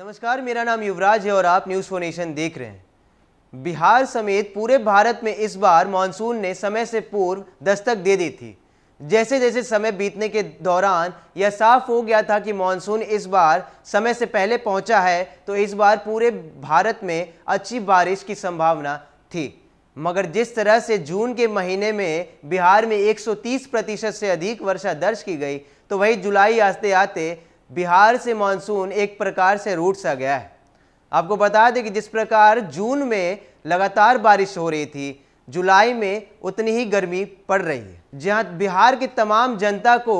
नमस्कार मेरा नाम युवराज है और आप न्यूज़ फोनेशन देख रहे हैं बिहार समेत पूरे भारत में इस बार मानसून ने समय से पूर्व दस्तक दे दी थी जैसे जैसे समय बीतने के दौरान यह साफ हो गया था कि मानसून इस बार समय से पहले पहुंचा है तो इस बार पूरे भारत में अच्छी बारिश की संभावना थी मगर जिस तरह से जून के महीने में बिहार में 130 प्रतिशत से अधिक वर्षा दर्ज की गई तो वही जुलाई आते आते बिहार से मानसून एक प्रकार से रूट सा गया है आपको बता दें कि जिस प्रकार जून में लगातार बारिश हो रही थी जुलाई में उतनी ही गर्मी पड़ रही है जहां बिहार की तमाम जनता को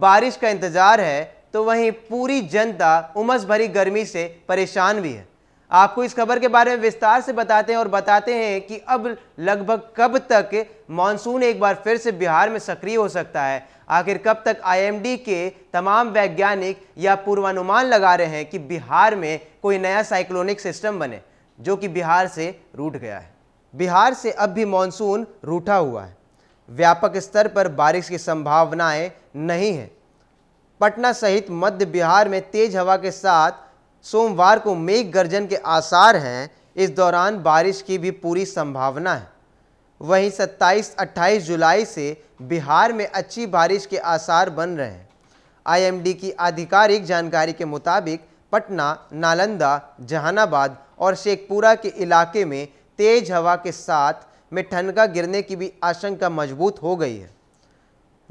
बारिश का इंतज़ार है तो वहीं पूरी जनता उमस भरी गर्मी से परेशान भी है आपको इस खबर के बारे में विस्तार से बताते हैं और बताते हैं कि अब लगभग कब तक मानसून एक बार फिर से बिहार में सक्रिय हो सकता है आखिर कब तक आईएमडी के तमाम वैज्ञानिक या पूर्वानुमान लगा रहे हैं कि बिहार में कोई नया साइक्लोनिक सिस्टम बने जो कि बिहार से रूठ गया है बिहार से अब भी मानसून रूठा हुआ है व्यापक स्तर पर बारिश की संभावनाएं नहीं है पटना सहित मध्य बिहार में तेज हवा के साथ सोमवार को मेघ गर्जन के आसार हैं इस दौरान बारिश की भी पूरी संभावना है वहीं 27-28 जुलाई से बिहार में अच्छी बारिश के आसार बन रहे हैं आईएमडी की आधिकारिक जानकारी के मुताबिक पटना नालंदा जहानाबाद और शेखपुरा के इलाके में तेज हवा के साथ में ठनका गिरने की भी आशंका मजबूत हो गई है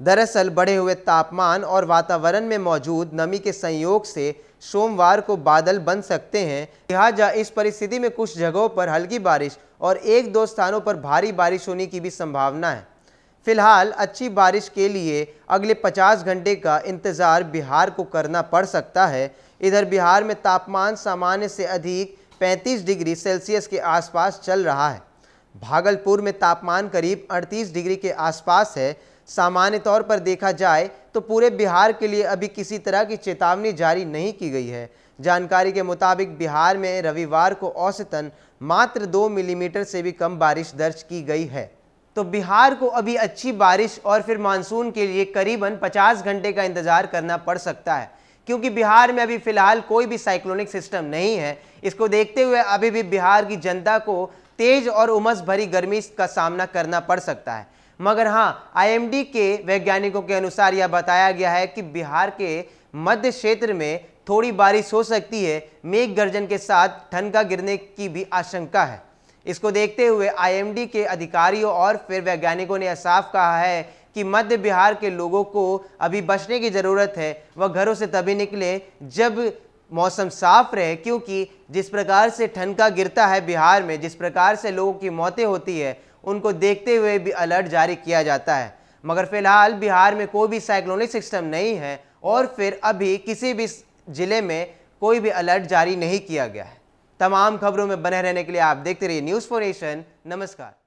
दरअसल बढ़े हुए तापमान और वातावरण में मौजूद नमी के संयोग से सोमवार को बादल बन सकते हैं लिहाजा इस परिस्थिति में कुछ जगहों पर हल्की बारिश और एक दो स्थानों पर भारी बारिश होने की भी संभावना है फिलहाल अच्छी बारिश के लिए अगले 50 घंटे का इंतज़ार बिहार को करना पड़ सकता है इधर बिहार में तापमान सामान्य से अधिक 35 डिग्री सेल्सियस के आसपास चल रहा है भागलपुर में तापमान करीब 38 डिग्री के आसपास है सामान्य तौर पर देखा जाए तो पूरे बिहार के लिए अभी किसी तरह की चेतावनी जारी नहीं की गई है जानकारी के मुताबिक बिहार में रविवार को औसतन मात्र दो मिलीमीटर से भी कम बारिश दर्ज की गई है तो बिहार को अभी अच्छी बारिश और फिर मानसून के लिए करीबन 50 घंटे का इंतज़ार करना पड़ सकता है क्योंकि बिहार में अभी फ़िलहाल कोई भी साइक्लोनिक सिस्टम नहीं है इसको देखते हुए अभी भी बिहार की जनता को तेज और उमस भरी गर्मी का सामना करना पड़ सकता है मगर हाँ आईएमडी के वैज्ञानिकों के अनुसार यह बताया गया है कि बिहार के मध्य क्षेत्र में थोड़ी बारिश हो सकती है मेघ गर्जन के साथ ठनका गिरने की भी आशंका है इसको देखते हुए आईएमडी के अधिकारियों और फिर वैज्ञानिकों ने यह साफ कहा है कि मध्य बिहार के लोगों को अभी बचने की ज़रूरत है वह घरों से तभी निकले जब मौसम साफ रहे क्योंकि जिस प्रकार से ठनका गिरता है बिहार में जिस प्रकार से लोगों की मौतें होती है उनको देखते हुए भी अलर्ट जारी किया जाता है मगर फिलहाल बिहार में कोई भी साइक्लोनिक सिस्टम नहीं है और फिर अभी किसी भी ज़िले में कोई भी अलर्ट जारी नहीं किया गया है तमाम खबरों में बने रहने के लिए आप देखते रहिए न्यूज़ फॉर एशन नमस्कार